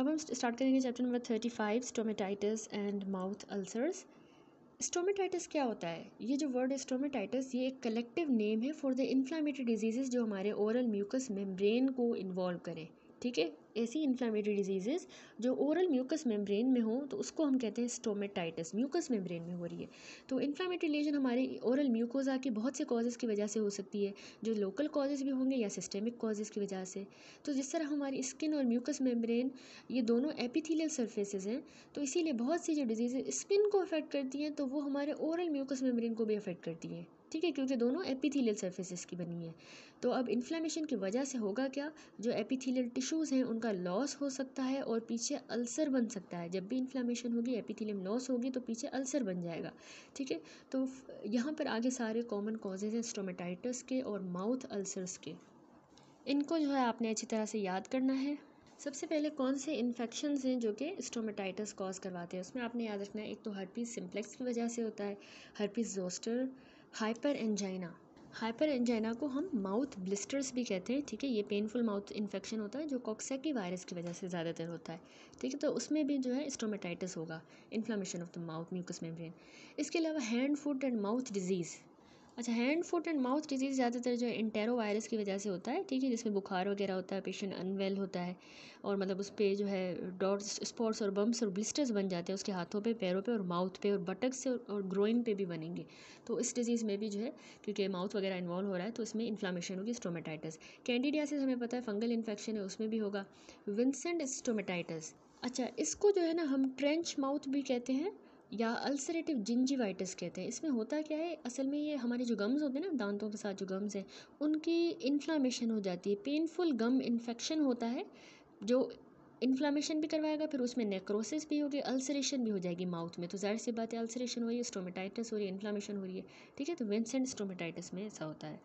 अब हम स्टार्ट करेंगे chapter number thirty five stomatitis and mouth ulcers stomatitis क्या होता है ये जो वर्ड है स्टोमेटाइटिस ये एक कलेक्टिव नेम है फॉर द इन्फ्लामेटरी डिजीज़ जो हमारे ओरल म्यूकस मेम्ब्रेन को इन्वॉल्व करें ठीक है ऐसी इन्फ्लामेटरी डिजीज़ेज़ जो ओरल म्यूकस मेम्ब्रेन में हो तो उसको हम कहते हैं स्टोमेटाइटिस म्यूकस मेम्ब्रेन में हो रही है तो इन्फ्लामेटरी लेजन हमारे ओरल म्यूकोजा के बहुत से कॉजेज़ की वजह से हो सकती है जो लोकल कॉजेज़ भी होंगे या सिस्टेमिक कॉजेज़ की वजह से तो जिस तरह हमारी स्किन और म्यूकस मेम्ब्रेन ये दोनों एपिथीलियल सर्फेसिस हैं तो इसीलिए बहुत सी जो डिजीज़ स्किन को अफेक्ट करती हैं तो वो हमारे ओरल म्यूकस मेम्ब्रेन को भी अफेक्ट करती हैं ठीक है क्योंकि दोनों एपिथेलियल सर्फेसिस की बनी है तो अब इन्फ्लेमेशन की वजह से होगा क्या जो एपिथेलियल टिश्यूज़ हैं उनका लॉस हो सकता है और पीछे अल्सर बन सकता है जब भी इन्फ्लेमेशन होगी एपिथेलियम लॉस होगी तो पीछे अल्सर बन जाएगा ठीक है तो यहाँ पर आगे सारे कॉमन कॉजेज़ हैं स्टोमेटाइटिस के और माउथ अल्सर्स के इनको जो है आपने अच्छी तरह से याद करना है सबसे पहले कौन से इन्फेक्शन हैं जो कि स्टोमेटाइटिस कॉज करवाते हैं उसमें आपने याद रखना है एक तो हर्पीज़ सिम्प्लेक्स की वजह से होता है herpes zoster herpangina herpangina को हम माउथ ब्लिस्टर्स भी कहते हैं ठीक है ये पेनफुल माउथ इन्फेक्शन होता है जो कॉक्सैकी वायरस की वजह से ज़्यादातर होता है ठीक है तो उसमें भी जो है स्टोमेटाइटिस होगा inflammation of the mouth mucous membrane इसके अलावा hand foot and mouth disease अच्छा hand foot and mouth disease ज़्यादातर जो है इंटेरो वायरस की वजह से होता है ठीक है जिसमें बुखार वगैरह होता है पेशेंट अनवेल होता है और मतलब उस पर जो है डॉट्स स्पॉट्स और बम्स और ब्लिस्टर्स बन जाते हैं उसके हाथों पे पैरों पे और माउथ पे और बटक से और ग्रोइन पे भी बनेंगे तो इस डिज़ीज़ में भी जो है क्योंकि माउथ वगैरह इन्वॉल्व हो रहा है तो इसमें इन्फ्लामेशन होगी स्टोमेटाइटस कैंडिडियासिस हमें पता है फंगल इन्फेक्शन है उसमें भी होगा विंसेंट स्टोमेटाइटस अच्छा इसको जो है ना हम ट्रेंच माउथ भी कहते हैं या अल्सरेटिव जिंजीवाइटिस कहते हैं इसमें होता क्या है असल में ये हमारे जो गम्स होते हैं ना दांतों के साथ जो गम्स हैं उनकी इन्फ्लामेशन हो जाती है पेनफुल गम इन्फेक्शन होता है जो इन्फ्लामेशन भी करवाएगा फिर उसमें नेक्रोसिस भी होगी अल्सरेशन भी हो जाएगी माउथ में तो जाहिर सी बात है अल्सरेशन हो रही है स्टोमेटाइटिस हो रही है इन्फ्लामेशन हो रही है ठीक है तो विंसेंट स्टोमेटाइटिस में ऐसा होता है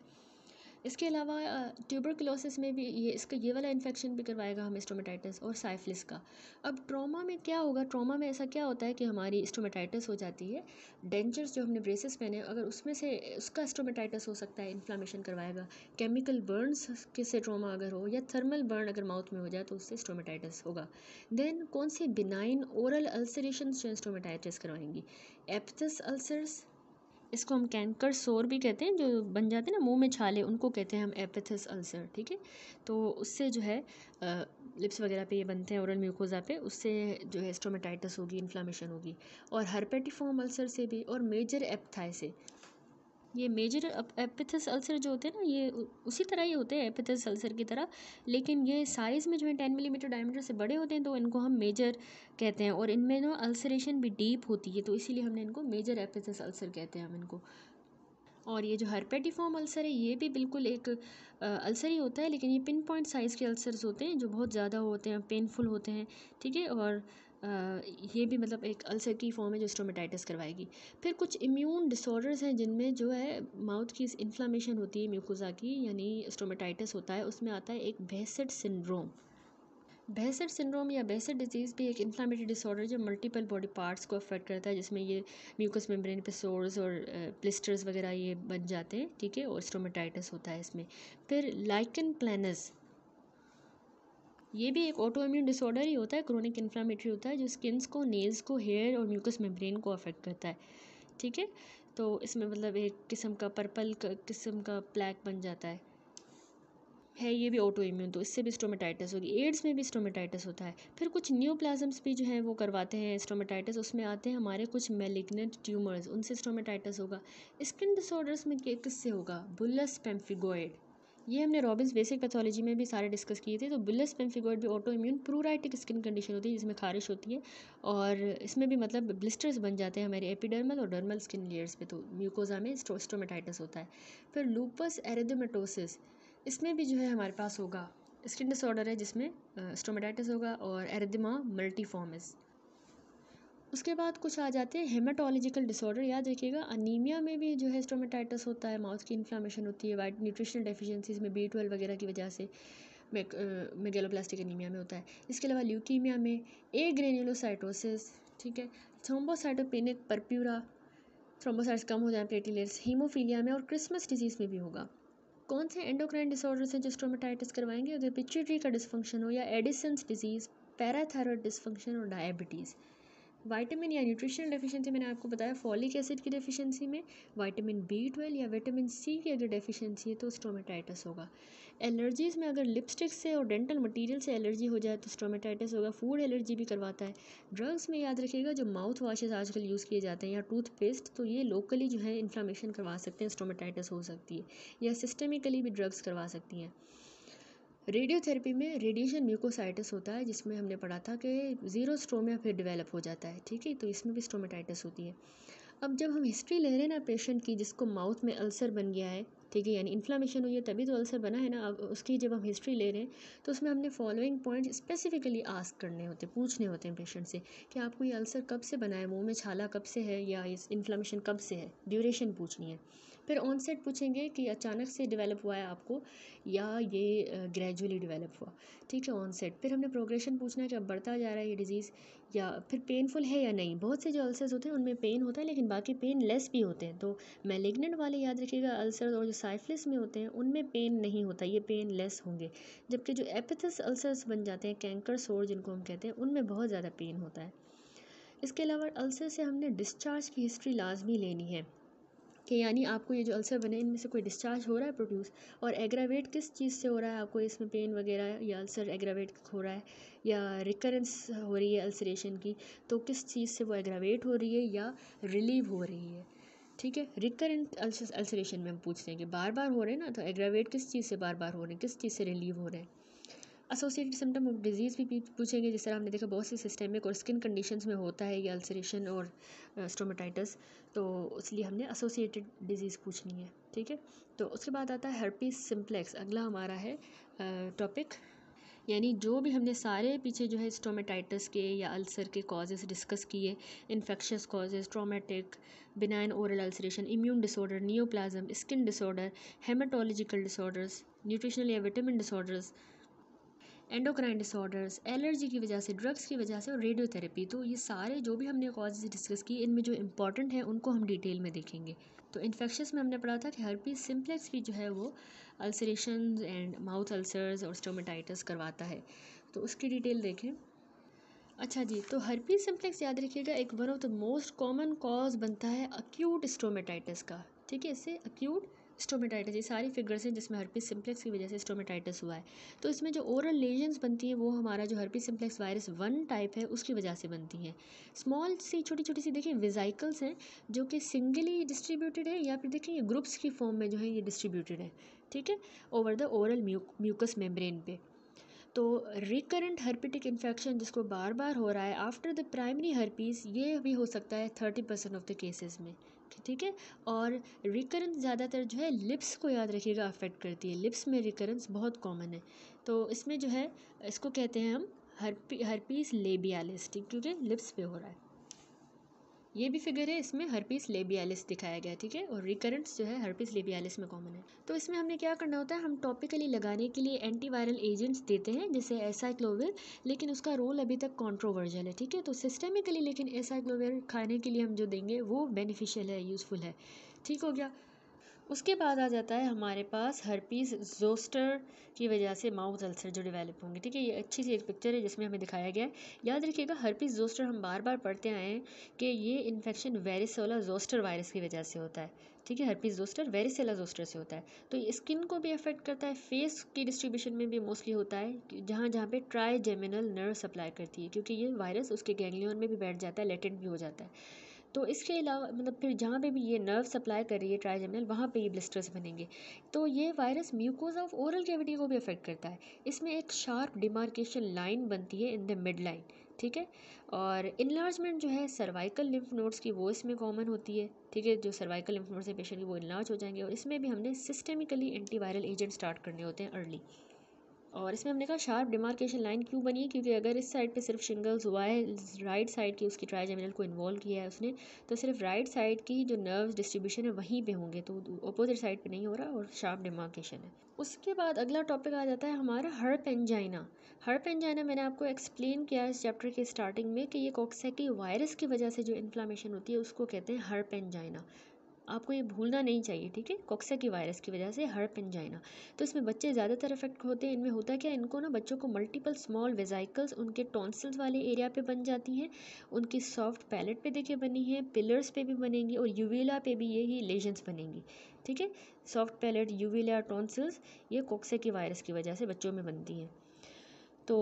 इसके अलावा क्लोसिस में भी ये इसका ये वाला इन्फेक्शन भी करवाएगा हमें स्टोमेटाइटिस और साइफिलिस का अब ट्रॉमा में क्या होगा ट्रॉमा में ऐसा क्या होता है कि हमारी स्टोमेटाइटिस हो जाती है डेंचर्स जो हमने ब्रेसेस पहने अगर उसमें से उसका स्टोमेटाइटिस हो सकता है इन्फ्लामेशन करवाएगा केमिकल बर्नस के से ट्रामा अगर हो या थर्मल बर्न अगर माउथ में हो जाए तो उससे स्टोमेटाइटिस होगा देन कौन सी बिनाइन ओरल अल्सरेशन स्टोमेटाइटिस करवाएंगी एप्थस अल्सर्स इसको हम कैंकर सोर भी कहते हैं जो बन जाते हैं ना मुंह में छाले उनको कहते हैं हम एपेथस अल्सर ठीक है तो उससे जो है लिप्स वगैरह पे ये बनते हैं औरल म्यूकोज़ा पे उससे जो है स्टोमेटाइटस होगी इन्फ्लामेशन होगी और हरपेटिफॉर्म अल्सर से भी और मेजर एपथाई से ये मेजर एपिथस अल्सर जो होते हैं ना ये उसी तरह ही होते हैं एपिथस अल्सर की तरह लेकिन ये साइज़ में जो है टेन मिलीमीटर डायमीटर से बड़े होते हैं तो इनको हम मेजर कहते हैं और इनमें ना अल्सरेशन भी डीप होती है तो इसीलिए हमने इनको मेजर एपिथस अल्सर कहते हैं हम इनको और ये जो हरपेटिफॉर्म अल्सर है ये भी बिल्कुल एक अल्सर ही होता है लेकिन ये पिन पॉइंट साइज़ के अल्सर्स होते हैं जो बहुत ज़्यादा होते हैं पेनफुल होते हैं ठीक है और ये भी मतलब एक अल्सर की फॉर्म है जो स्टोमेटाइटिस करवाएगी फिर कुछ इम्यून डिसऑर्डर्स हैं जिनमें जो है माउथ की इन्फ्लामेशन होती है म्यूकोज़ा की यानी स्टोमेटाइटिस होता है उसमें आता है एक बेसड सिंड्रोम बेसड सिंड्रोम या बेसड डिजीज़ भी एक इन्फ्लामेटरी डिसऑर्डर जो मल्टीपल बॉडी पार्ट्स को अफेक्ट करता है जिसमें ये म्यूकस मेम्ब्रेन पे सोर्स और प्लिस्टर्स वगैरह ये बन जाते हैं ठीक है और स्टोमेटाइटिस होता है इसमें फिर लाइकन प्लानस ये भी एक ऑटो इम्यून डिसऑर्डर ही होता है क्रोनिक इन्फ्लामेटरी होता है जो स्किन्स को नेल्स को हेयर और म्यूकस मेम्ब्रेन को अफेक्ट करता है ठीक है तो इसमें मतलब एक किस्म का पर्पल किस्म का ब्लैक बन जाता है है ये भी ऑटो इम्यून तो इससे भी स्टोमेटाइटिस होगी एड्स में भी स्टोमेटाइटिस होता है फिर कुछ न्यू प्लाजम्स भी जो है वो करवाते हैं स्टोमेटाइटिस उसमें आते हैं हमारे कुछ मेलिग्नेंट ट्यूमर्स उनसे स्टोमेटाइटिस होगा स्किन डिसऑर्डर्स में किससे होगा बुलस पेम्फिगोइड ये हमने रॉबिन्स बेसिक पैथोलॉजी में भी सारे डिस्कस किए थे तो बिलस पेम्फिगॉइड भी autoimmune pruritic skin condition होती है जिसमें खारिश होती है और इसमें भी मतलब ब्लिस्टर्स बन जाते हैं हमारे एपिडर्मल और डर्मल स्किन लेयर्स पे तो म्यूकोजा में स्टोस्टोमेटाइटिस होता है फिर लूपस एरेडोमेटोसिस इसमें भी जो है हमारे पास होगा स्किन डिसऑर्डर है जिसमें स्टोमेटाइटिस होगा और एरेडिमा मल्टीफॉर्मिस उसके बाद कुछ आ जाते हैं हेमाटोलॉजिकल डिसऑर्डर याद रखिएगा अनीमिया में भी जो है स्टोमेटाइटस होता है माउथ की इन्फ्लामेशन होती है वाइट न्यूट्रिशनल डेफिशिएंसीज में बी ट्वेल्व वगैरह की वजह से मेगेलोप्लास्टिक अनीमिया में होता है इसके अलावा ल्यूकीमिया में ए ग्रेन्यूलोसाइटोसिस ठीक है थ्रोम्बोसाइटोपेनिक परप्यूरा थ्रोम्बोसाइट्स कम हो जाए प्लेटलेट्स हीमोफीलिया में और क्रिसमस डिजीज़ में भी होगा कौन से एंडोक्राइन डिसऑर्डर्स हैं जो स्टोमेटाइटिस करवाएंगे अगर पिच्यूटरी का डिसफंक्शन हो या एडिसन्स डिजीज़ पैराथायरॉयड डिसफंक्शन और डायबिटीज़ वाइटामिन या न्यूट्रिशनल डेफिशिएंसी मैंने आपको बताया फॉलिक एसिड की डेफिशिएंसी में वाइटामिन बी ट्वेल्व या विटामिन सी की अगर डेफिशिएंसी है तो स्टोमेटाइटिस होगा एलर्जीज़ में अगर लिपस्टिक से और डेंटल मटेरियल से एलर्जी हो जाए तो स्टोमेटाइटिस होगा फूड एलर्जी भी करवाता है ड्रग्स में याद रखिएगा जो माउथ वाशेज़ आजकल यूज़ किए जाते हैं या टूथपेस्ट तो ये लोकली जो है इन्फ्लामेशन करवा सकते हैं स्टोमेटाइटिस हो सकती है या सिस्टमिकली भी ड्रग्स करवा सकती हैं रेडियोथेरेपी में रेडिएशन म्यूकोसाइटिस होता है जिसमें हमने पढ़ा था कि ज़ीरो स्ट्रोमिया फिर डेवलप हो जाता है ठीक है तो इसमें भी स्ट्रोमेटाइटिस होती है अब जब हम हिस्ट्री ले रहे हैं ना पेशेंट की जिसको माउथ में अल्सर बन गया है ठीक है यानी इन्फ्लामेशन हुई है तभी तो अल्सर बना है ना अब उसकी जब हम हिस्ट्री ले रहे हैं तो उसमें हमने फॉलोइंग पॉइंट स्पेसिफिकली आस्क करने होते हैं पूछने होते हैं पेशेंट से कि आपको ये अल्सर कब से बना है मुँह में छाला कब से है या इस इन्फ्लामेशन कब से है ड्यूरेशन पूछनी है फिर ऑन सेट पूछेंगे कि अचानक से डेवलप हुआ है आपको या ये ग्रेजुअली डेवलप हुआ ठीक है ऑन सेट फिर हमने प्रोग्रेशन पूछना है कि अब बढ़ता जा रहा है ये डिज़ीज़ या फिर पेनफुल है या नहीं बहुत से जो अल्सर्स होते हैं उनमें पेन होता है लेकिन बाकी पेन लेस भी होते हैं तो मेलेग्नेंट वाले याद रखिएगा अल्सर और जो साइफलिस में होते हैं उनमें पेन नहीं होता ये पेन लेस होंगे जबकि जो एपिथस अल्सर्स बन जाते हैं कैंकर सोर जिनको हम कहते हैं उनमें बहुत ज़्यादा पेन होता है इसके अलावा अल्सर से हमने डिस्चार्ज की हिस्ट्री लाजमी लेनी है कि यानी आपको ये जो अल्सर बने इनमें से कोई डिस्चार्ज हो रहा है प्रोड्यूस और एग्रावेट किस चीज़ से हो रहा है आपको इसमें पेन वगैरह या अल्सर एग्रावेट हो रहा है या रिकरेंस हो रही है अल्सरेशन की तो किस चीज़ से वो एग्रावेट हो रही है या रिलीव हो रही है ठीक है रिकरेंट अल्सरेशन में हम पूछते हैं कि बार बार हो रहे हैं ना तो एग्रावेट किस चीज़ से बार बार हो रहे हैं किस चीज़ से रिलीव हो रहे हैं एसोसिएटेड सिम्टम ऑफ डिजीज़ भी पूछेंगे जिस तरह हमने देखा बहुत सी सिस्टेमिक और स्किन कंडीशन में होता है ये अल्सरेशन और स्टोमेटाइटस तो इसलिए हमने एसोसिएटेड डिजीज़ पूछनी है ठीक है तो उसके बाद आता है हर्पीज सिम्प्लेक्स अगला हमारा है टॉपिक यानी जो भी हमने सारे पीछे जो है स्टोमेटाइटस के या अल्सर के कॉजेज़ डिस्कस किए infectious causes traumatic benign oral ulceration immune disorder neoplasm skin disorder haematological disorders nutritional या vitamin disorders endocrine disorders allergy की वजह से ड्रग्स की वजह से और रेडियोथेरेपी तो ये सारे जो भी हमने कॉजेज़ डिस्कस किए इनमें जो इंपॉर्टेंट हैं उनको हम डिटेल में देखेंगे तो इन्फेक्शस में हमने पढ़ा था कि हर्पीज सिम्प्लेक्स भी जो है वो अल्सरेशन एंड माउथ अल्सर्स और स्टोमेटाइटस करवाता है तो उसकी डिटेल देखें अच्छा जी तो हर्पीज सिम्प्लेक्स याद रखिएगा एक one of the most common cause बनता है अक्यूट स्टोमेटाइटिस का ठीक है इससे अक्यूट स्टोमेटाइटिस ये सारी फिगर्स हैं जिसमें हर्पी सिम्प्लेक्स की वजह से स्टोमेटाइटिस हुआ है तो इसमें जो ओरल लेजन्स बनती हैं वो हमारा जो herpes simplex virus one type है उसकी वजह से बनती हैं स्मॉल सी छोटी छोटी सी देखिए विजाइकल्स हैं जो कि सिंगली डिस्ट्रीब्यूटेड है या फिर देखिए ग्रुप्स की फॉर्म में जो है ये डिस्ट्रीब्यूटेड है ठीक है over the oral mucous membrane पे तो रिकरेंट हर्पिटिक इन्फेक्शन जिसको बार बार हो रहा है आफ्टर द प्राइमरी हर्पीज ये भी हो सकता है thirty percent of the cases में ठीक है और रिकरेंस ज़्यादातर जो है लिप्स को याद रखिएगा अफेक्ट करती है लिप्स में रिकरेंस बहुत कॉमन है तो इसमें जो है इसको कहते हैं हम हर्पी पीस लेबियालिस ठीक क्योंकि लिप्स पे हो रहा है ये भी फिगर है इसमें हर्पीस लेबियालिस दिखाया गया ठीक है और रिकरेंट्स जो है हर्पीस लेबियालिस में कॉमन है तो इसमें हमने क्या करना होता है हम टॉपिकली लगाने के लिए एंटीवायरल एजेंट्स देते हैं जैसे एसाइक्लोविर लेकिन उसका रोल अभी तक कॉन्ट्रोवर्जल है ठीक है तो सिस्टमिकली लेकिन एसाइक्लोविर खाने के लिए हम जो देंगे वो बेनिफिशियल है यूज़फुल है ठीक हो गया उसके बाद आ जाता है हमारे पास हर्पीस जोस्टर की वजह से माउथ अल्सर जो डेवलप होंगे ठीक है ये अच्छी सी एक पिक्चर है जिसमें हमें दिखाया गया है याद रखिएगा हरपीज जोस्टर हम बार बार पढ़ते आए हैं कि ये इन्फेक्शन वेरिसोला जोस्टर वायरस की वजह से होता है ठीक है हर्पीस जोस्टर वेरिसेला जोस्टर से होता है तो ये स्किन को भी अफेक्ट करता है फेस की डिस्ट्रीब्यूशन में भी मोस्टली होता है जहाँ जहाँ पर ट्राई जेमिनल नर्व सप्लाई करती है क्योंकि ये वायरस उसके गैंगलियन में भी बैठ जाता है लेटेंट भी हो जाता है तो इसके अलावा मतलब फिर जहाँ पे भी ये नर्व सप्लाई कर रही है ट्राइजेमिनल वहाँ पे ये ब्लिस्टर्स बनेंगे तो ये virus mucosa of oral cavity को भी अफेक्ट करता है इसमें एक शार्प डिमार्केशन लाइन बनती है इन द मिड लाइन ठीक है और इन्लार्जमेंट जो है सर्वाइकल लिम्फ नोड्स की वो इसमें कॉमन होती है ठीक है जो सर्वाइकल लिम्फ नोड्स है पेशेंट की वो इन्लार्ज हो जाएंगे और इसमें भी हमने एंटी एंटीवायरल एजेंट स्टार्ट करने होते हैं अर्ली और इसमें हमने कहा शार्प डिमार्केशन लाइन क्यों बनी है क्योंकि अगर इस साइड पे सिर्फ शिंगल्स हुआ है राइट साइड की उसकी ट्राइजेमिनल को इन्वॉल्व किया है उसने तो सिर्फ राइट साइड की जो नर्व्स डिस्ट्रीब्यूशन है वहीं पे होंगे तो अपोजिट साइड पे नहीं हो रहा और शार्प डिमार्केशन है उसके बाद अगला टॉपिक आ जाता है हमारा हर्प पेंजाइना हर्प पेंजाइना मैंने आपको एक्सप्लेन किया इस चैप्टर के स्टार्टिंग में कि ये कॉक्सैकी वायरस की वजह से जो इन्फ्लामेशन होती है उसको कहते हैं हर्प एंजाइना आपको ये भूलना नहीं चाहिए ठीक है की वायरस की वजह से हर पेंजाइना तो इसमें बच्चे ज़्यादातर अफेक्ट होते हैं इनमें होता क्या इनको ना बच्चों को मल्टीपल स्मॉल वेजाइकल्स उनके टॉन्सल्स वाले एरिया पे बन जाती हैं उनकी सॉफ्ट पैलेट पे देखिए बनी है पिलर्स पे भी बनेंगी और यूवीला पे भी यही लेजेंस बनेंगी ठीक है सॉफ्ट पैलेट यूवीला टॉन्सल्स ये की वायरस की वजह से बच्चों में बनती हैं तो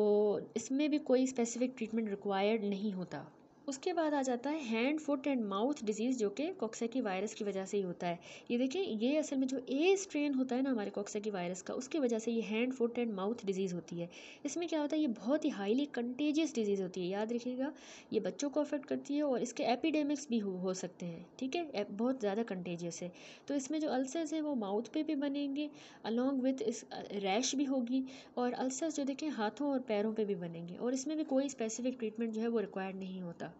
इसमें भी कोई स्पेसिफिक ट्रीटमेंट रिक्वायर्ड नहीं होता उसके बाद आ जाता है hand foot and mouth disease जो कि की वायरस की वजह से ही होता है ये देखिए ये असल में जो ए स्ट्रेन होता है ना हमारे कॉक्सकी वायरस का उसकी वजह से ये hand foot and mouth disease होती है इसमें क्या होता है ये बहुत ही हाईली कंटेजियस डिजीज़ होती है याद रखिएगा ये बच्चों को अफेक्ट करती है और इसके एपिडेमिक्स भी हो, हो सकते हैं ठीक है बहुत ज़्यादा कंटेजियस है तो इसमें जो अल्सर्स हैं वो माउथ पे भी बनेंगे अलॉन्ग विथ इस रैश भी होगी और अल्सर्स जो देखें हाथों और पैरों पर भी बनेंगे और इसमें भी कोई स्पेसिफिक ट्रीटमेंट जो है वो रिक्वायर्ड नहीं होता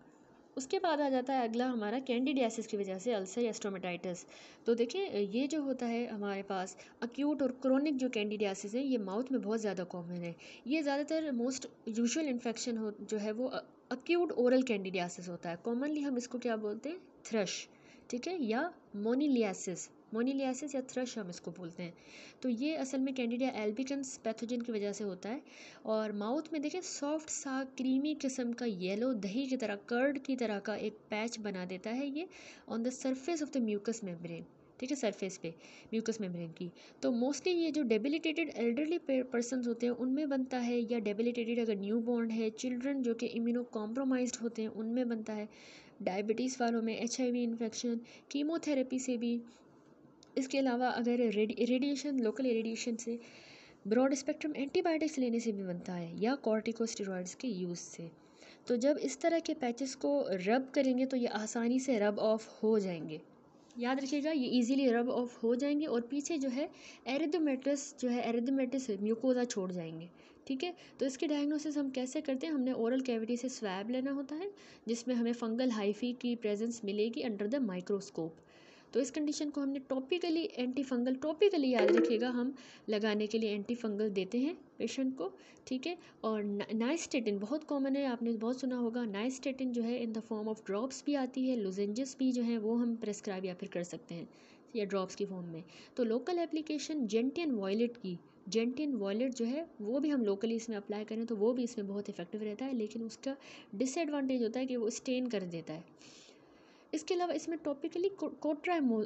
उसके बाद आ जाता है अगला हमारा कैंडिडियासिस की वजह से अल्सर या स्टोमेटाइटिस तो देखिए ये जो होता है हमारे पास अक्यूट और क्रोनिक जो कैंडिडियासिस है ये माउथ में बहुत ज़्यादा कॉमन है ये ज़्यादातर मोस्ट यूजुअल इन्फेक्शन हो जो है वो अक्यूट ओरल कैंडिडियासिस होता है कॉमनली हम इसको क्या बोलते हैं थ्रश ठीक है या मोनीलियासिस मोनीलियासिस या थ्रश हम इसको बोलते हैं तो ये असल में कैंडिडिया एल्बिकन्स पैथोजन की वजह से होता है और माउथ में देखें सॉफ्ट सा क्रीमी किस्म का येलो दही की तरह कर्ड की तरह का एक पैच बना देता है ये on the surface of the mucous membrane ठीक है सरफेस पे म्यूकस मेम्ब्रेन की तो मोस्टली ये जो डेबिलिटेटेड एल्डरली पर्सन होते हैं उनमें बनता है या डेबिलिटेटेड अगर न्यू बॉर्न है चिल्ड्रन जो कि इम्यूनो कॉम्प्रोमाइज होते हैं उनमें बनता है डायबिटीज़ वालों में H I V infection chemotherapy से भी इसके अलावा अगर रेडिएशन लोकल रेडिएशन से ब्रॉड स्पेक्ट्रम एंटीबायोटिक्स लेने से भी बनता है या कॉर्टिकोस्टेरॉइड्स के यूज़ से तो जब इस तरह के पैचेस को रब करेंगे तो ये आसानी से रब ऑफ हो जाएंगे याद रखिएगा ये इजीली रब ऑफ हो जाएंगे और पीछे जो है एरिदोमेटस जो है एरिदोमेटस म्यूकोजा छोड़ जाएंगे ठीक है तो इसकी डायग्नोसिस हम कैसे करते हैं हमने ओरल कैविटी से स्वैब लेना होता है जिसमें हमें फंगल हाइफी की प्रेजेंस मिलेगी अंडर द माइक्रोस्कोप तो इस कंडीशन को हमने टॉपिकली एंटी फंगल टॉपिकली याद रखिएगा हम लगाने के लिए एंटी फंगल देते हैं पेशेंट को ठीक है और नाइस्टेटिन बहुत कॉमन है आपने बहुत सुना होगा नाइस्टेटिन जो है in the form of drops भी आती है लुजेंजस भी जो है वो हम प्रेस्क्राइब या फिर कर सकते हैं या ड्रॉप्स की फॉर्म में तो लोकल एप्लीकेशन जेंटियन वॉयलेट की जेंटिन वॉलेट जो है वो भी हम लोकली इसमें अप्लाई करें तो वो भी इसमें बहुत इफेक्टिव रहता है लेकिन उसका डिसएडवांटेज होता है कि वो स्टेन कर देता है इसके अलावा इसमें टॉपिकली कोट्राइमो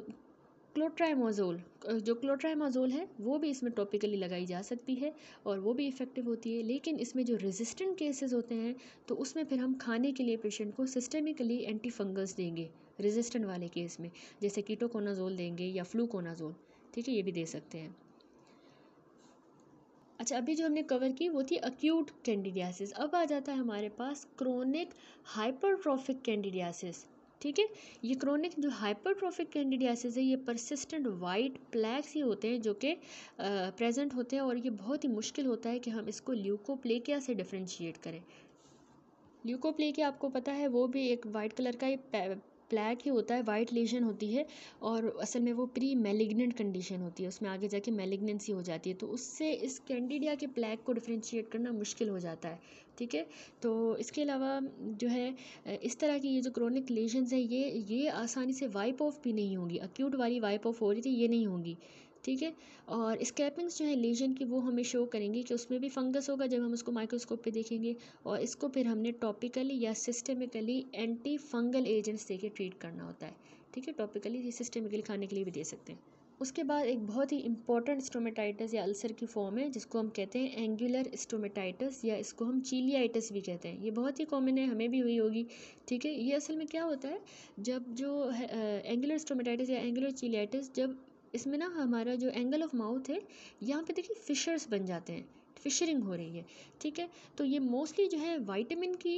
क्लोट्राइमोज़ोल जो क्लोट्राइमाजोल है वो भी इसमें टॉपिकली लगाई जा सकती है और वो भी इफ़ेक्टिव होती है लेकिन इसमें जो रेजिस्टेंट केसेस होते हैं तो उसमें फिर हम खाने के लिए पेशेंट को सिस्टेमिकली एंटी फंगस देंगे रेजिस्टेंट वाले केस में जैसे कीटोकोनाजोल देंगे या फ्लूकोनाजोल ठीक है ये भी दे सकते हैं अच्छा अभी जो हमने कवर की वो थी अक्यूट कैंडिडियासिस अब आ जाता है हमारे पास क्रोनिक हाइपरट्रॉफिक कैंडिडियासिस ठीक है ये क्रोनिक जो ट्रॉफिक कैंडिडियासिस है ये परसिस्टेंट वाइट प्लैक्स ही होते हैं जो कि प्रेजेंट होते हैं और ये बहुत ही मुश्किल होता है कि हम इसको ल्यूकोप्लेकिया से डिफ्रेंशिएट करें ल्यूकोप्लेकिया आपको पता है वो भी एक वाइट कलर का ही प्लैक ही होता है वाइट लेशन होती है और असल में वो प्री मेलिग्नेंट कंडीशन होती है उसमें आगे जाके मेलिग्नेंसी हो जाती है तो उससे इस कैंडिडिया के प्लैक को डिफ्रेंशिएट करना मुश्किल हो जाता है ठीक है तो इसके अलावा जो है इस तरह की ये जो क्रोनिक लेशंस है ये ये आसानी से वाइप ऑफ भी नहीं होंगी अक्यूट वाली वाइप ऑफ हो रही थी ये नहीं होंगी ठीक है और स्कैपिंग्स जो है लेजन की वो हमें शो करेंगी कि उसमें भी फंगस होगा जब हम उसको माइक्रोस्कोप पे देखेंगे और इसको फिर हमने टॉपिकली या सिस्टेमिकली एंटी फंगल एजेंट्स देके ट्रीट करना होता है ठीक है टॉपिकली सिस्टेमिकली खाने के लिए भी दे सकते हैं उसके बाद एक बहुत ही इंपॉर्टेंट स्टोमेटाइटिस या अल्सर की फॉर्म है जिसको हम कहते हैं एंगुलर स्टोमेटाइटिस या इसको हम चीलियाइटिस भी कहते हैं ये बहुत ही कॉमन है हमें भी हुई होगी ठीक है ये असल में क्या होता है जब जो एंगुलर स्टोमेटाइटिस या एंगुलर चीलियाइटिस जब इसमें ना हमारा जो एंगल ऑफ माउथ है यहाँ पे देखिए फिशर्स बन जाते हैं फिशरिंग हो रही है ठीक है तो ये मोस्टली जो है वाइटमिन की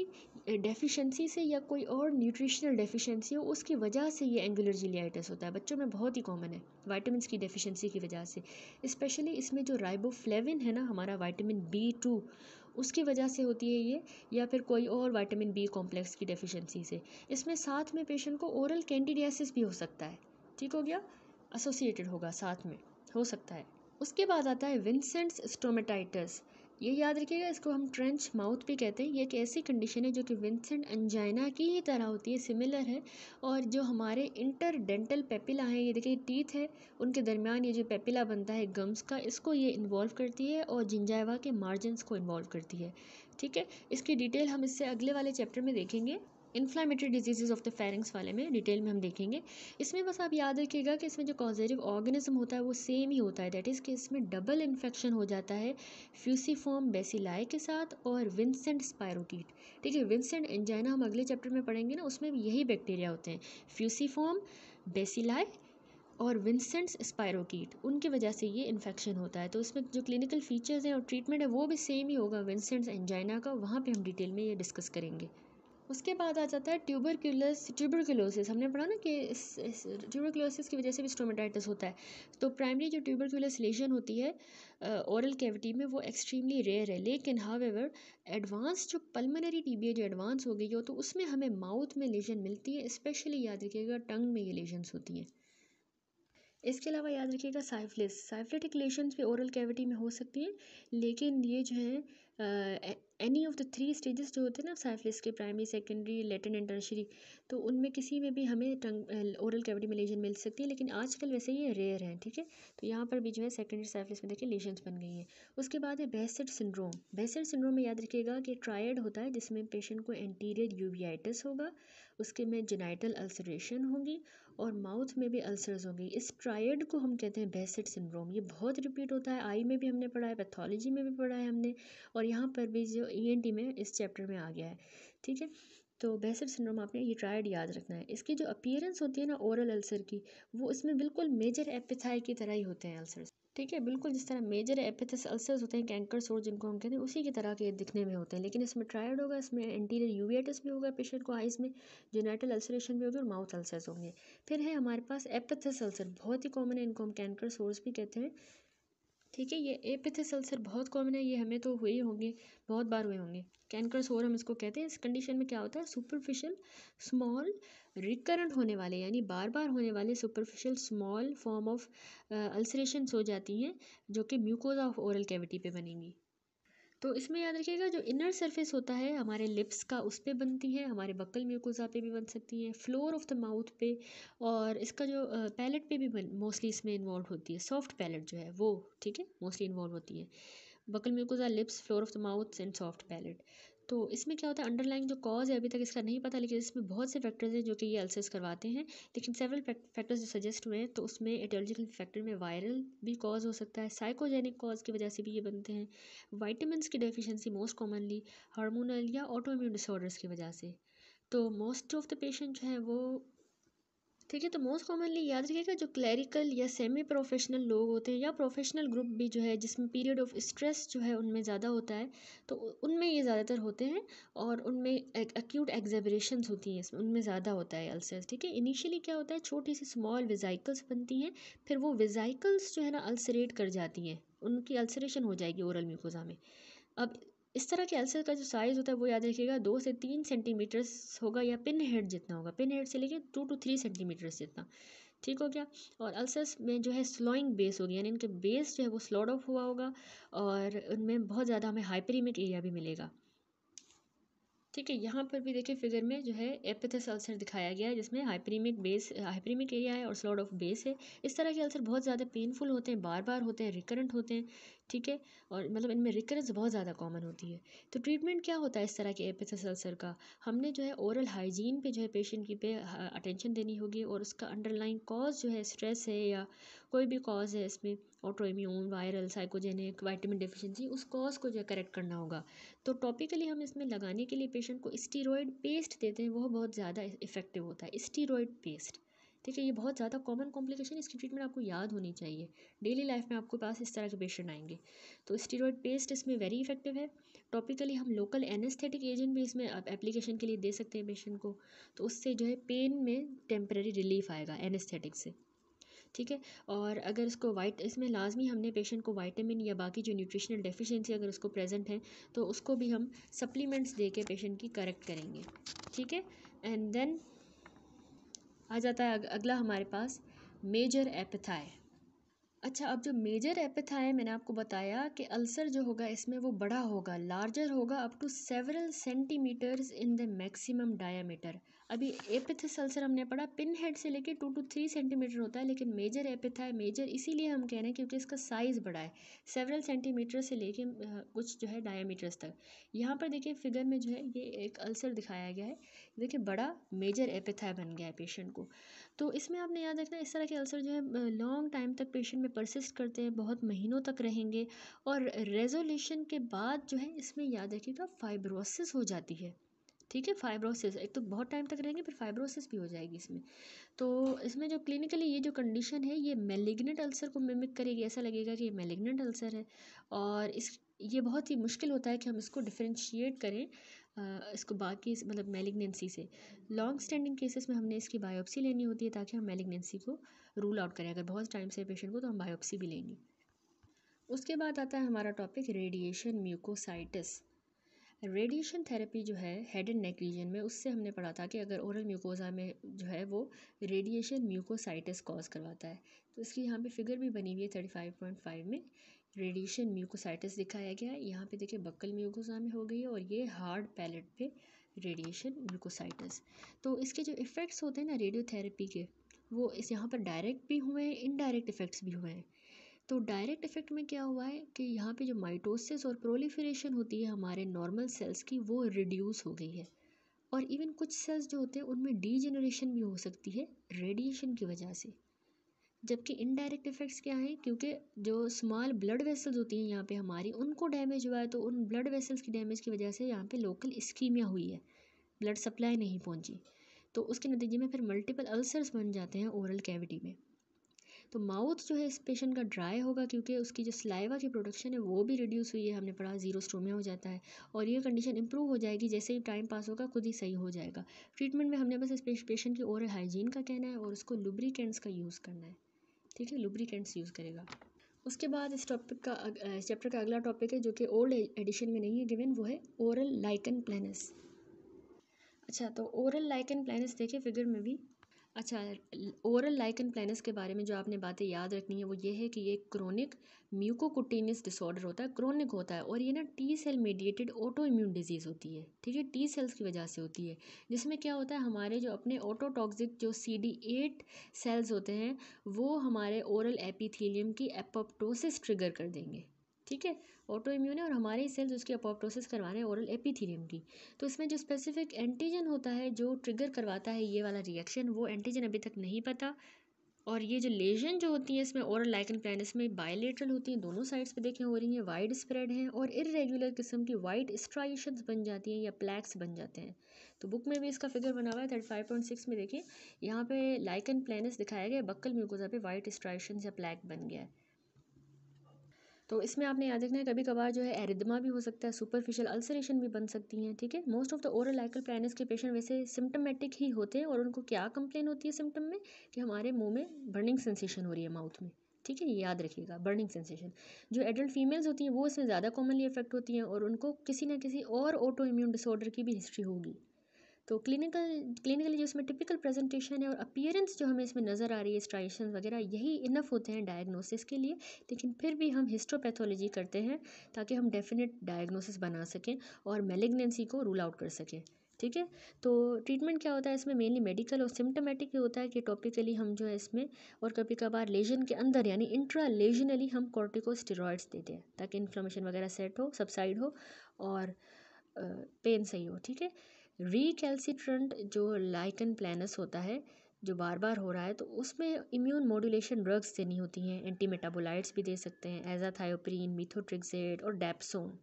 डेफिशिएंसी से या कोई और न्यूट्रिशनल डेफिशिएंसी हो उसकी वजह से ये एंगुलर जिलियाइटिस होता है बच्चों में बहुत ही कॉमन है वाइटामिन की डेफिशिएंसी की वजह से स्पेशली इसमें जो राइबोफ्लेविन है ना हमारा वाइटामिन बी टू उसकी वजह से होती है ये या फिर कोई और वाइटामिन बी कॉम्प्लेक्स की डेफिशिएंसी से इसमें साथ में पेशेंट को ओरल कैंडिडियासिस भी हो सकता है ठीक हो गया एसोसिएटेड होगा साथ में हो सकता है उसके बाद आता है विंसेंट्स स्टोमेटाइटिस ये याद रखिएगा इसको हम ट्रेंच माउथ भी कहते हैं ये एक ऐसी कंडीशन है जो कि विंसेंट एंजाइना की ही तरह होती है सिमिलर है और जो हमारे इंटरडेंटल पेपिला हैं ये देखिए टीथ है उनके दरमियान ये जो पेपिला बनता है गम्स का इसको ये इन्वॉल्व करती है और जिंजाइवा के मार्जिनस को इन्वॉल्व करती है ठीक है इसकी डिटेल हम इससे अगले वाले चैप्टर में देखेंगे inflammatory disease of the pharynx वाले में डिटेल में हम देखेंगे इसमें बस आप याद रखिएगा कि इसमें जो कॉजेटिव ऑर्गेनिज्म होता है वो सेम ही होता है दैट इज़ कि इसमें डबल इन्फेक्शन हो जाता है फ्यूसीफॉर्म बेसिलाई के साथ और विंसेंट स्पायरोकीट ठीक है विंसेंट एंजाइना हम अगले चैप्टर में पढ़ेंगे ना उसमें यही बैक्टीरिया होते हैं फ्यूसीफॉर्म बेसिलाई और विंसेंट्स स्पायरोकीट उनकी वजह से ये इन्फेक्शन होता है तो इसमें जो क्लिनिकल फीचर्स हैं और ट्रीटमेंट है वो भी सेम ही होगा विंसेंट्स एंजाइना का वहाँ पे हम डिटेल में ये डिस्कस करेंगे उसके बाद आ जाता है ट्यूबरक्यूलस ट्यूबरक्यूलोसिस हमने पढ़ा ना कि ट्यूबरक्यूलोसिस की वजह से भी स्टोमेटाइटिस होता है तो प्राइमरी जो ट्यूबरक्यूलस लेजन होती है ओरल कैविटी में वो एक्सट्रीमली रेयर है लेकिन हावेवर एडवांस जो बी है जो एडवांस हो गई हो तो उसमें हमें माउथ में लेजन मिलती है स्पेशली याद रखिएगा टंग में ये लेजन्स होती हैं इसके अलावा याद रखिएगा साइफलिस साइफलेटिक लेशंस भी ओरल कैविटी में हो सकती हैं लेकिन ये जो है any of the three stages जो होते हैं ना साइफिलिस के primary secondary latent and tertiary तो उनमें किसी में भी हमें टंग ओरल कैविटी में लेजन मिल सकती है लेकिन आजकल वैसे ये रेयर हैं ठीक है तो यहाँ पर भी जो है सेकेंडरी साइफिलिस में देखिए लेशंस बन गई हैं उसके बाद है बेसड सिंड्रोम बेसड सिंड्रोम में याद रखिएगा कि ट्रायड होता है जिसमें पेशेंट को एंटीरियर यूवियाइटिस होगा उसके में जेनाइटल अल्सरेशन होगी और माउथ में भी अल्सर्स होंगे इस ट्रायड को हम कहते हैं बेसिड सिंड्रोम ये बहुत रिपीट होता है आई में भी हमने पढ़ा है पैथोलॉजी में भी पढ़ा है हमने और यहाँ पर भी जो ई e में इस चैप्टर में आ गया है ठीक है तो बेसिड सिंड्रोम आपने ये ट्रायड याद रखना है इसकी जो अपीयरेंस होती है ना ओरल अल्सर की वो इसमें बिल्कुल मेजर एपिथाई की तरह ही होते हैं अल्सर्स ठीक है बिल्कुल जिस तरह मेजर एपिथस अल्सर्स होते हैं कैंकर सोर जिनको हम कहते हैं उसी की तरह के दिखने में होते हैं लेकिन इसमें ट्रायड होगा इसमें एंटीरियर यूवियाटिस भी होगा पेशेंट को आइज़ में जोनाइटल अल्सरेशन भी होगी और माउथ अल्सर्स होंगे फिर है हमारे पास एपिथस अल्सर बहुत ही कॉमन है इनको हम कैंकर सोर्स भी कहते हैं ठीक है ये एपिथिस अल्सर बहुत कॉमन है ये हमें तो हुए होंगे बहुत बार हुए होंगे कैंकर सोर हम इसको कहते हैं इस कंडीशन में क्या होता है सुपरफिशियल स्मॉल रिकरेंट होने वाले यानी बार बार होने वाले superficial small form of ulceration हो जाती हैं जो कि म्यूकोजा ऑफ ओरल कैविटी पे बनेंगी तो इसमें याद रखिएगा जो इनर सरफेस होता है हमारे लिप्स का उस पर बनती है हमारे बक्कल म्यूकोजा पे भी बन सकती हैं फ्लोर ऑफ द माउथ पे और इसका जो पैलेट पे भी मोस्टली इसमें इन्वॉल्व होती है सॉफ्ट पैलेट जो है वो ठीक है मोस्टली इन्वॉल्व होती है buccal mucosa lips floor of the mouth and soft palate तो इसमें क्या होता है अंडरलाइंग जो कॉज है अभी तक इसका नहीं पता लेकिन इसमें बहुत से फैक्टर्स हैं जो कि ये अल्सर्स करवाते हैं लेकिन सेवरल फैक्टर्स जो सजेस्ट हुए हैं तो उसमें एटोलॉजिकल फैक्टर में वायरल भी कॉज हो सकता है साइकोजेनिक कॉज की वजह से भी ये बनते हैं वाइटमिनस की डेफिशेंसी मोस्ट कॉमनली हारमोनल या ऑटोम्यून डिसऑर्डर्स की वजह से तो मोस्ट ऑफ द पेशेंट जो हैं वो ठीक है तो मोस्ट कॉमनली याद रखिएगा जो क्लैरिकल या सेमी प्रोफेशनल लोग होते हैं या प्रोफेशनल ग्रुप भी जो है जिसमें पीरियड ऑफ स्ट्रेस जो है उनमें ज़्यादा होता है तो उनमें ये ज़्यादातर होते हैं और उनमें एक्यूट एग्जेबरेशन होती हैं इसमें उनमें ज़्यादा होता है अल्सर्स ठीक है इनिशियली क्या होता है छोटी सी स्मॉल विजाइकल्स बनती हैं फिर वो विजाइकल्स जो है ना अल्सरेट कर जाती हैं उनकी अल्सरेशन हो जाएगी ओरल म्यूकोज़ा में अब इस तरह के अल्सर का जो साइज़ होता है वो याद रखिएगा दो से तीन सेंटीमीटर्स होगा या पिन हेड जितना होगा पिन हेड से लेके टू टू थ्री सेंटीमीटर्स जितना ठीक हो गया और अल्सर्स में जो है स्लोइंग बेस होगी यानी इनके बेस जो है वो स्लॉड ऑफ हुआ होगा और उनमें बहुत ज़्यादा हमें हाइपरीमिक एरिया भी मिलेगा ठीक है यहाँ पर भी देखिए फिगर में जो है एपिथस अल्सर दिखाया गया है जिसमें हाइपरीमिक बेस हाइपरीमिक एरिया है और स्लॉड ऑफ बेस है इस तरह के अल्सर बहुत ज़्यादा पेनफुल होते हैं बार बार होते हैं रिकरेंट होते हैं ठीक है और मतलब इनमें रिकरेंस बहुत ज़्यादा कॉमन होती है तो ट्रीटमेंट क्या होता है इस तरह के एपिथस अल्सर का हमने जो है ओरल हाइजीन पर जो है पेशेंट की पे अटेंशन देनी होगी और उसका अंडरलाइन कॉज जो है स्ट्रेस है या कोई भी कॉज़ है इसमें autoimmune viral psychogenic vitamin deficiency उस कॉज़ को जो है करेक्ट करना होगा तो टॉपिकली हम इसमें लगाने के लिए पेशेंट को स्टीरोयड पेस्ट देते हैं वह बहुत ज़्यादा इफ़ेक्टिव e- होता है स्टीरोयड पेस्ट ठीक है ये बहुत ज़्यादा कॉमन कॉम्प्लिकेशन इसकी ट्रीटमेंट आपको याद होनी चाहिए डेली लाइफ में आपके पास इस तरह के पेशेंट आएंगे तो स्टीरोयड पेस्ट इसमें वेरी इफेक्टिव है टॉपिकली हम लोकल एनेस्थेटिक एजेंट भी इसमें आप एप्लीकेशन के लिए दे सकते हैं पेशेंट को तो उससे जो है पेन में टेम्प्रेरी रिलीफ आएगा एनेस्थेटिक से ठीक है और अगर इसको वाइट इसमें लाजमी हमने पेशेंट को वाइटामिन या बाकी जो न्यूट्रिशनल डेफिशिएंसी अगर उसको प्रेजेंट है तो उसको भी हम सप्लीमेंट्स दे के पेशेंट की करेक्ट करेंगे ठीक है एंड देन आ जाता है अगला हमारे पास मेजर एपथाए अच्छा अब जो मेजर एपथाए मैंने आपको बताया कि अल्सर जो होगा इसमें वो बड़ा होगा लार्जर होगा up to several centimetres in the maximum diameter अभी एपिथिस अल्सर हमने पढ़ा पिन हेड से लेके टू टू थ्री सेंटीमीटर होता है लेकिन मेजर एपिथा है मेजर इसीलिए हम कह रहे हैं क्योंकि इसका साइज़ बड़ा है सेवरल सेंटीमीटर से लेके कुछ जो है डायमीटर्स तक यहाँ पर देखिए फिगर में जो है ये एक अल्सर दिखाया गया है देखिए बड़ा मेजर एपिथा बन गया है पेशेंट को तो इसमें आपने याद रखना इस तरह के अल्सर जो है लॉन्ग टाइम तक पेशेंट में परसिस्ट करते हैं बहुत महीनों तक रहेंगे और रेजोल्यूशन के बाद जो है इसमें याद रखिएगा फाइब्रोसिस हो जाती है ठीक है फाइब्रोसिस एक तो बहुत टाइम तक रहेंगे फिर फाइब्रोसिस भी हो जाएगी इसमें तो इसमें जो क्लिनिकली ये जो कंडीशन है ये मेलिग्नेंट अल्सर को मिमिक करेगी ऐसा लगेगा कि ये मेलिग्नेंट अल्सर है और इस ये बहुत ही मुश्किल होता है कि हम इसको डिफ्रेंशिएट करें आ, इसको बाकी मतलब मेलिग्नेंसी से लॉन्ग स्टैंडिंग केसेस में हमने इसकी बायोप्सी लेनी होती है ताकि हम मेलिग्नेंसी को रूल आउट करें अगर बहुत टाइम से पेशेंट को तो हम बायोप्सी भी लेंगे उसके बाद आता है हमारा topic radiation mucositis radiation therapy जो है हेड एंड नेक रीजन में उससे हमने पढ़ा था कि अगर ओरल म्यूकोजा में जो है वो रेडिएशन म्यूकोसाइटिस कॉज करवाता है तो इसकी यहाँ पे फिगर भी बनी हुई है थर्टी फाइव पॉइंट फाइव में रेडिएशन म्यूकोसाइटिस दिखाया गया है यहाँ पे देखिए बक्कल म्यूकोजा में हो गई है और ये हार्ड पैलेट पर रेडिएशन म्यूकोसाइटिस तो इसके जो इफ़ेक्ट्स होते हैं ना रेडियोथेरेपी के वो इस यहाँ पर डायरेक्ट भी हुए हैं इनडायरेक्ट इफ़ेक्ट्स भी हुए हैं तो डायरेक्ट इफ़ेक्ट में क्या हुआ है कि यहाँ पे जो माइटोसिस और प्रोलीफरेशन होती है हमारे नॉर्मल सेल्स की वो रिड्यूस हो गई है और इवन कुछ सेल्स जो होते हैं उनमें डीजनरेशन भी हो सकती है रेडिएशन की वजह से जबकि इनडायरेक्ट इफ़ेक्ट्स क्या हैं क्योंकि जो स्मॉल ब्लड वेसल्स होती हैं यहाँ पे हमारी उनको डैमेज हुआ है तो उन ब्लड वेसल्स की डैमेज की वजह से यहाँ पे लोकल स्कीमिया हुई है ब्लड सप्लाई नहीं पहुँची तो उसके नतीजे में फिर मल्टीपल अल्सर्स बन जाते हैं ओरल कैविटी में तो माउथ जो है इस पेशेंट का ड्राई होगा क्योंकि उसकी जो सिलाईवा की प्रोडक्शन है वो भी रिड्यूस हुई है हमने पढ़ा जीरो स्टोमिया हो जाता है और ये कंडीशन इंप्रूव हो जाएगी जैसे ही टाइम पास होगा खुद ही सही हो जाएगा ट्रीटमेंट में हमने बस इस पेशेंट की ओरल हाइजीन का कहना है और उसको लुब्रिकेंट्स का यूज़ करना है ठीक है लुब्रिकेंट्स यूज़ करेगा उसके बाद इस टॉपिक का इस चैप्टर का अगला टॉपिक है जो कि ओल्ड एडिशन में नहीं है गिवन वो है ओरल लाइकन प्लानस अच्छा तो ओरल लाइकन प्लानस देखिए फिगर में भी अच्छा ओरल लाइकन प्लानस के बारे में जो आपने बातें याद रखनी है वो ये है कि ये क्रोनिक म्यूकोकुटेनियस डिसऑर्डर होता है क्रोनिक होता है और ये ना T cell mediated auto immune disease होती है ठीक है टी सेल्स की वजह से होती है जिसमें क्या होता है हमारे जो अपने ऑटोटॉक्सिक जो सी डी एट सेल्स होते हैं वो हमारे ओरल एपीथीलियम की एपोप्टोसिस ट्रिगर कर देंगे ठीक है ऑटो इम्यून है और हमारे सेल्स उसकी अपोप्टोसिस करवा रहे हैं ओरल एपीथीलियम की तो इसमें जो स्पेसिफिक एंटीजन होता है जो ट्रिगर करवाता है ये वाला रिएक्शन वो एंटीजन अभी तक नहीं पता और ये जो लेजन जो होती है इसमें ओरल लाइकन प्लान इसमें बायोलेटरल होती हैं दोनों साइड्स पे देखें हो रही हैं वाइड स्प्रेड हैं और इरेगुलर किस्म की वाइट स्ट्राइशन बन जाती हैं या प्लैक्स बन जाते हैं तो बुक में भी इसका फिगर बना हुआ है थर्टी फाइव पॉइंट सिक्स में देखें यहाँ पे लाइकन प्लानस दिखाया गया बक्कल म्यूकोजा पे वाइट स्ट्राइशन या प्लैक बन गया है तो इसमें आपने याद रखना है कभी कभार जो है एरिदमा भी हो सकता है सुपरफिशियल अल्सरेशन भी बन सकती हैं ठीक है मोस्ट ऑफ द ओरल लाइकल प्लानिस के पेशेंट वैसे सिम्टमेटिक ही होते हैं और उनको क्या कंप्लेन होती है सिम्टम में कि हमारे मुँह में बर्निंग सेंसेशन हो रही है माउथ में ठीक है ये याद रखिएगा बर्निंग सेंसेशन जो एडल्ट फीमेल्स होती हैं वो इसमें ज़्यादा कॉमनली इफेक्ट होती हैं और उनको किसी ना किसी और ऑटो इम्यून डिसऑर्डर की भी हिस्ट्री होगी तो क्लिनिकल क्लिनिकली जो इसमें टिपिकल प्रेजेंटेशन है और अपीयरेंस जो हमें इसमें नज़र आ रही है स्ट्राइशन वगैरह यही इनफ होते हैं डायग्नोसिस के लिए लेकिन फिर भी हम हिस्टोपैथोलॉजी करते हैं ताकि हम डेफिनेट डायग्नोसिस बना सकें और मेलेग्नेंसी को रूल आउट कर सकें ठीक है तो ट्रीटमेंट क्या होता है इसमें मेनली मेडिकल और सिम्टोमेटिक ही होता है कि टॉपिकली हम जो है इसमें और कभी कभार लेजन के अंदर यानी इंट्रा लेजनली हम कॉर्टिको देते हैं ताकि इन्फ्लेमेशन वगैरह सेट हो सबसाइड हो और पेन सही हो ठीक है रिकेल्सिट्रंट जो लाइकन प्लानस होता है जो बार बार हो रहा है तो उसमें इम्यून मॉड्यूलेशन ड्रग्स देनी होती हैं एंटी मेटाबोलाइट्स भी दे सकते हैं एजाथायोप्रीन मिथोट्रिक्सेड और डेप्सोन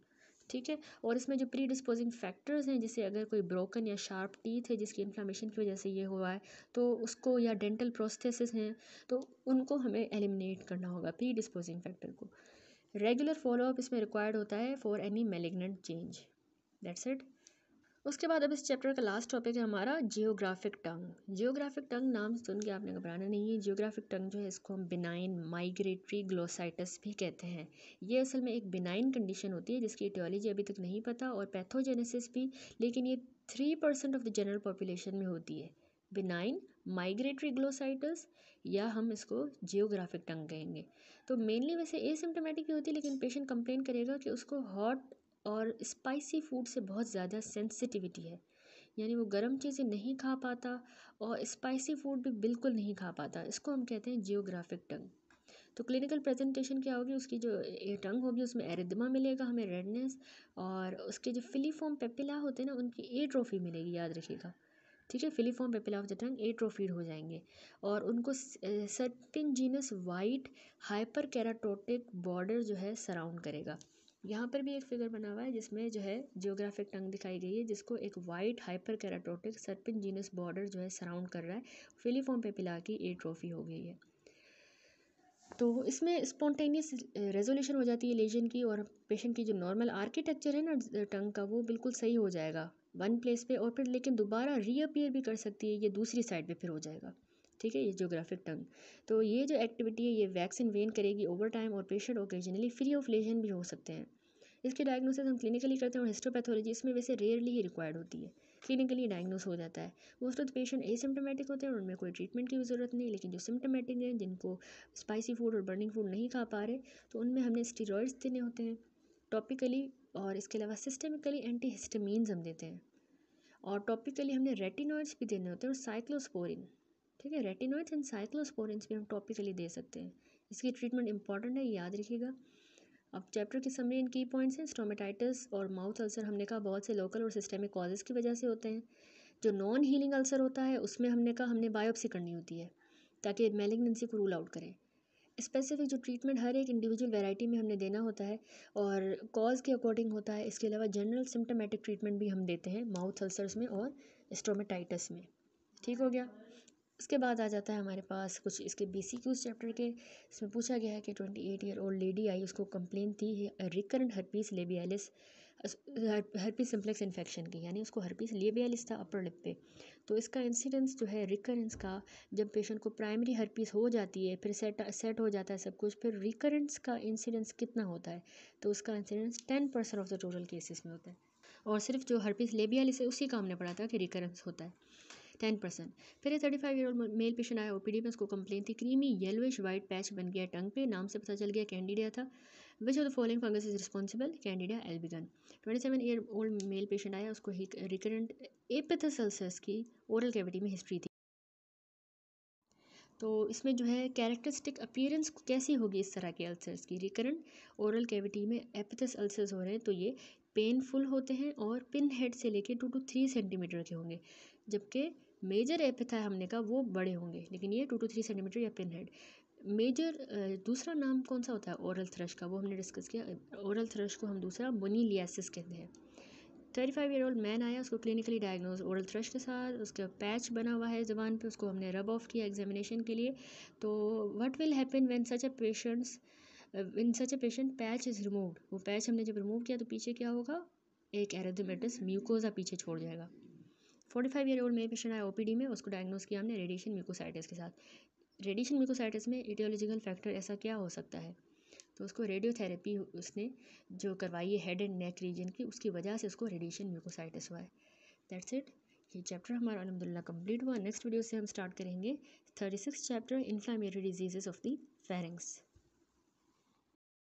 ठीक है और इसमें जो प्री डिस्पोजिंग फैक्टर्स हैं जैसे अगर कोई ब्रोकन या शार्प टीथ है जिसकी इन्फ्लामेशन की वजह से ये हुआ है तो उसको या डेंटल प्रोस्थेसिस हैं तो उनको हमें एलिमिनेट करना होगा प्री डिस्पोजिंग फैक्टर को रेगुलर फॉलोअप इसमें रिक्वायर्ड होता है for any malignant change that's it उसके बाद अब इस चैप्टर का लास्ट टॉपिक है हमारा जियोग्राफिक टंग जियोग्राफिक टंग नाम सुन के आपने घबराना नहीं है जियोग्राफिक टंग जो है इसको हम बिनाइन माइग्रेटरी ग्लोसाइटस भी कहते हैं ये असल में एक बिनाइन कंडीशन होती है जिसकी एटियोलॉजी अभी तक नहीं पता और पैथोजेनेसिस भी लेकिन ये three percent of the general population में होती है बिनाइन माइग्रेटरी ग्लोसाइटस या हम इसको जियोग्राफिक टंग कहेंगे तो मेनली वैसे एसिम्टोमेटिक भी होती है लेकिन पेशेंट कंप्लेन करेगा कि उसको हॉट और स्पाइसी फ़ूड से बहुत ज़्यादा सेंसिटिविटी है यानी वो गर्म चीज़ें नहीं खा पाता और स्पाइसी फ़ूड भी बिल्कुल नहीं खा पाता इसको हम कहते हैं जियोग्राफिक टंग तो क्लिनिकल प्रेजेंटेशन क्या होगी उसकी जो टंग होगी उसमें एरिदमा मिलेगा हमें रेडनेस और उसके जो फिलीफॉर्म पेपिला होते हैं ना उनकी ए ट्रॉफी मिलेगी याद रखिएगा ठीक है filiform papilla of the tongue atrophied हो जाएंगे और उनको serpiginous white hyper keratotic border जो है सराउंड करेगा यहाँ पर भी एक फिगर बना हुआ है जिसमें जो है जियोग्राफिक टंग दिखाई गई है जिसको एक white hyper serpiginous border जो है सराउंड कर रहा है फिलीफॉम पे पिला की ए ट्रॉफी हो गई है तो इसमें स्पॉन्टेनियस रेजोल्यूशन हो जाती है लेजन की और पेशेंट की जो नॉर्मल आर्किटेक्चर है ना टंग का वो बिल्कुल सही हो जाएगा वन प्लेस पे और फिर लेकिन दोबारा रीअपियर भी कर सकती है ये दूसरी साइड पे फिर हो जाएगा ठीक है ये जियोग्राफिक टंग तो ये जो एक्टिविटी है ये वैक्सीन वेन करेगी ओवर टाइम और patient occasionally free of lesion भी हो सकते हैं इसकी डायग्नोसिस हम क्लिनिकली करते हैं और हिस्टोपैथोलॉजी इसमें वैसे रेयरली ही रिक्वायर्ड होती है क्लिनिकली डायग्नोस हो जाता है most of the patient asymptomatic होते हैं उनमें कोई ट्रीटमेंट की ज़रूरत नहीं लेकिन जो सिम्टोमेटिक हैं जिनको स्पाइसी फूड और बर्निंग फूड नहीं खा पा रहे तो उनमें हमने स्टीरॉयड्स देने होते हैं टॉपिकली और इसके अलावा सिस्टमिकली एंटी हिस्टामीन्स हम देते हैं और टॉपिकली हमने रेटिनॉइड्स भी देने होते हैं और साइक्लोस्पोरिन ठीक है रेटिनॉइड्स एंड साइक्लोस्पोरिन भी हम टॉपिकली दे सकते हैं इसकी ट्रीटमेंट इंपॉर्टेंट है याद रखिएगा अब चैप्टर के समरी इन की पॉइंट्स हैं स्टोमेटाइटिस और माउथ अल्सर हमने कहा बहुत से लोकल और सिस्टमिक कॉजेज़ की वजह से होते हैं जो नॉन हीलिंग अल्सर होता है उसमें हमने कहा हमने बायोप्सी करनी होती है ताकि मेलिग्नेंसी को रूल आउट करें स्पेसिफिक जो ट्रीटमेंट हर एक इंडिविजुअल वैरायटी में हमने देना होता है और कॉज के अकॉर्डिंग होता है इसके अलावा जनरल सिम्टोमेटिक ट्रीटमेंट भी हम देते हैं माउथ अल्सर्स में और स्टोमेटाइटिस में ठीक हो गया उसके बाद आ जाता है हमारे पास कुछ इसके बेसिक यूज़ चैप्टर के इसमें पूछा गया है कि twenty eight year old lady आई उसको कंप्लेन थी recurrent herpes labialis herpes simplex infection की यानी उसको हर्पीस लेबियालिस था अपर लिप पे तो इसका इंसिडेंस जो है रिकरेंस का जब पेशेंट को प्राइमरी हर्पीस हो जाती है फिर सेट सेट हो जाता है सब कुछ फिर रिकरेंस का इंसिडेंस कितना होता है तो उसका incidence ten percent of the total cases में होता है और सिर्फ जो हर्पीस लेबियालिस है उसी का हमने पढ़ा था कि रिकरेंस होता है टेन परसेंट फिर ये thirty five year old male patient आया ओपीडी में उसको कंप्लेन थी क्रीमी येलोइश वाइट पैच बन गया टंग पे नाम से पता चल गया कैंडिडिया था which of the following fungus is responsible candida albicans twenty seven year old male patient आया उसको रिकरेंट एपिथसल्सस की ओरल कैविटी में हिस्ट्री थी तो इसमें जो है कैरेक्टरिस्टिक अपीयरेंस कैसी होगी इस तरह के अल्सर्स की रिकरेंट ओरल कैविटी में एपिथस अल्सर्स हो रहे हैं तो ये पेनफुल होते हैं और पिन हेड से लेके टू टू थ्री सेंटीमीटर के होंगे जबकि मेजर एपिथा हमने कहा वो बड़े होंगे लेकिन ये टू टू थ्री सेंटीमीटर या पिन हेड मेजर दूसरा नाम कौन सा होता है ओरल थ्रश का वो हमने डिस्कस किया ओरल थ्रश को हम दूसरा मोनीलियासिस कहते हैं thirty five year old man आया उसको क्लिनिकली डायग्नोज ओरल थ्रश के साथ उसका पैच बना हुआ है ज़बान पे उसको हमने रब ऑफ किया एग्जामिनेशन के लिए तो what will happen when such a patients in such a patient patch is removed वो पैच हमने जब रिमूव किया तो पीछे क्या होगा एक एरेथमेटस म्यूकोजा पीछे छोड़ जाएगा फोर्टी फाइव ईयर ओल्ड मेरे पेशेंट आया ओपीडी में उसको डायग्नोस किया हमने रेडिएशन म्यूकोसाइटिस के साथ रेडिएशन म्यूकोसाइटिस में एटियोलॉजिकल फैक्टर ऐसा क्या हो सकता है तो उसको रेडियोथेरेपी उसने जो करवाई है हेड एंड नेक रीजन की उसकी वजह से उसको रेडिएशन म्यूकोसाइटिस हुआ है दैट्स इट ये चैप्टर हमारा अलहमदिल्ला कंप्लीट हुआ नेक्स्ट वीडियो से हम स्टार्ट करेंगे thirty six chapter inflammatory diseases of the pharynx